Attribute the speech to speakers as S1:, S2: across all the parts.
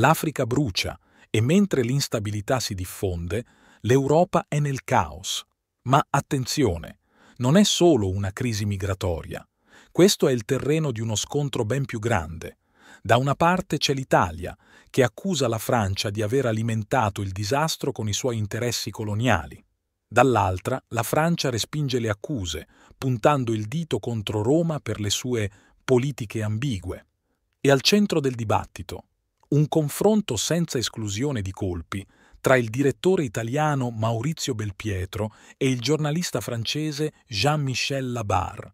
S1: L'Africa brucia e mentre l'instabilità si diffonde, l'Europa è nel caos. Ma attenzione, non è solo una crisi migratoria. Questo è il terreno di uno scontro ben più grande. Da una parte c'è l'Italia, che accusa la Francia di aver alimentato il disastro con i suoi interessi coloniali. Dall'altra, la Francia respinge le accuse, puntando il dito contro Roma per le sue politiche ambigue. E al centro del dibattito un confronto senza esclusione di colpi tra il direttore italiano Maurizio Belpietro e il giornalista francese Jean-Michel Labarre.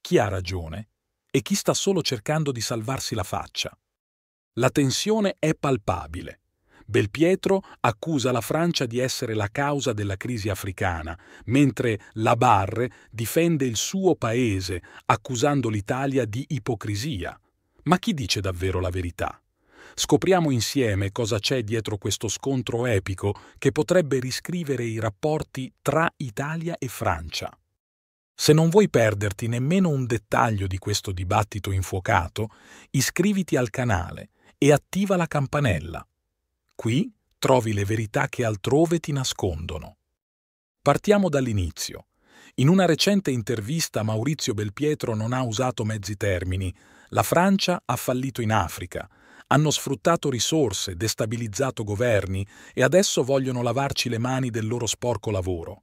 S1: Chi ha ragione e chi sta solo cercando di salvarsi la faccia? La tensione è palpabile. Belpietro accusa la Francia di essere la causa della crisi africana, mentre Labarre difende il suo paese, accusando l'Italia di ipocrisia. Ma chi dice davvero la verità? Scopriamo insieme cosa c'è dietro questo scontro epico che potrebbe riscrivere i rapporti tra Italia e Francia. Se non vuoi perderti nemmeno un dettaglio di questo dibattito infuocato, iscriviti al canale e attiva la campanella. Qui trovi le verità che altrove ti nascondono. Partiamo dall'inizio. In una recente intervista Maurizio Belpietro non ha usato mezzi termini. La Francia ha fallito in Africa, hanno sfruttato risorse, destabilizzato governi e adesso vogliono lavarci le mani del loro sporco lavoro.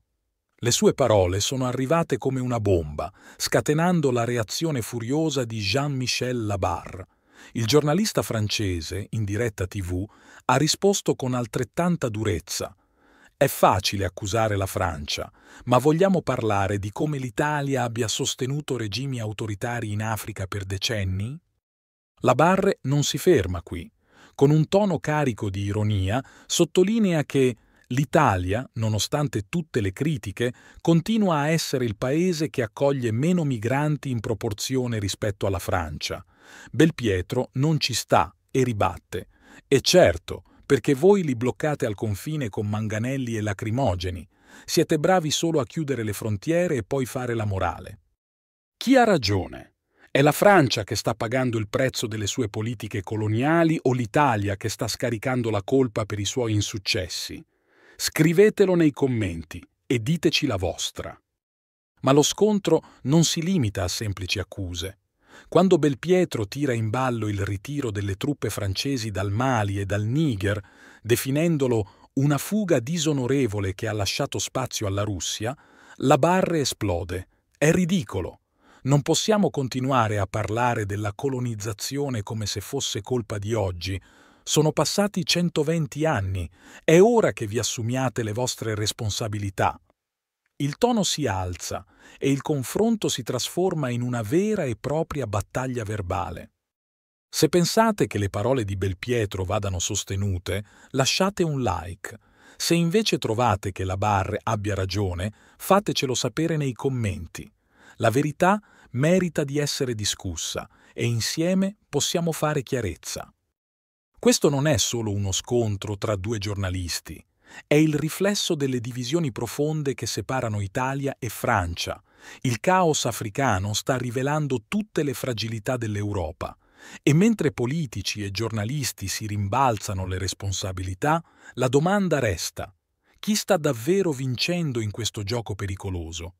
S1: Le sue parole sono arrivate come una bomba, scatenando la reazione furiosa di Jean-Michel Labarre. Il giornalista francese, in diretta tv, ha risposto con altrettanta durezza. È facile accusare la Francia, ma vogliamo parlare di come l'Italia abbia sostenuto regimi autoritari in Africa per decenni? La Barre non si ferma qui. Con un tono carico di ironia, sottolinea che l'Italia, nonostante tutte le critiche, continua a essere il paese che accoglie meno migranti in proporzione rispetto alla Francia. Belpietro non ci sta e ribatte. E certo, perché voi li bloccate al confine con manganelli e lacrimogeni. Siete bravi solo a chiudere le frontiere e poi fare la morale. Chi ha ragione? È la Francia che sta pagando il prezzo delle sue politiche coloniali o l'Italia che sta scaricando la colpa per i suoi insuccessi? Scrivetelo nei commenti e diteci la vostra. Ma lo scontro non si limita a semplici accuse. Quando Belpietro tira in ballo il ritiro delle truppe francesi dal Mali e dal Niger, definendolo una fuga disonorevole che ha lasciato spazio alla Russia, la barre esplode. È ridicolo. Non possiamo continuare a parlare della colonizzazione come se fosse colpa di oggi. Sono passati 120 anni. È ora che vi assumiate le vostre responsabilità. Il tono si alza e il confronto si trasforma in una vera e propria battaglia verbale. Se pensate che le parole di Belpietro vadano sostenute, lasciate un like. Se invece trovate che la Barre abbia ragione, fatecelo sapere nei commenti. La verità è merita di essere discussa e insieme possiamo fare chiarezza. Questo non è solo uno scontro tra due giornalisti, è il riflesso delle divisioni profonde che separano Italia e Francia. Il caos africano sta rivelando tutte le fragilità dell'Europa e mentre politici e giornalisti si rimbalzano le responsabilità, la domanda resta chi sta davvero vincendo in questo gioco pericoloso?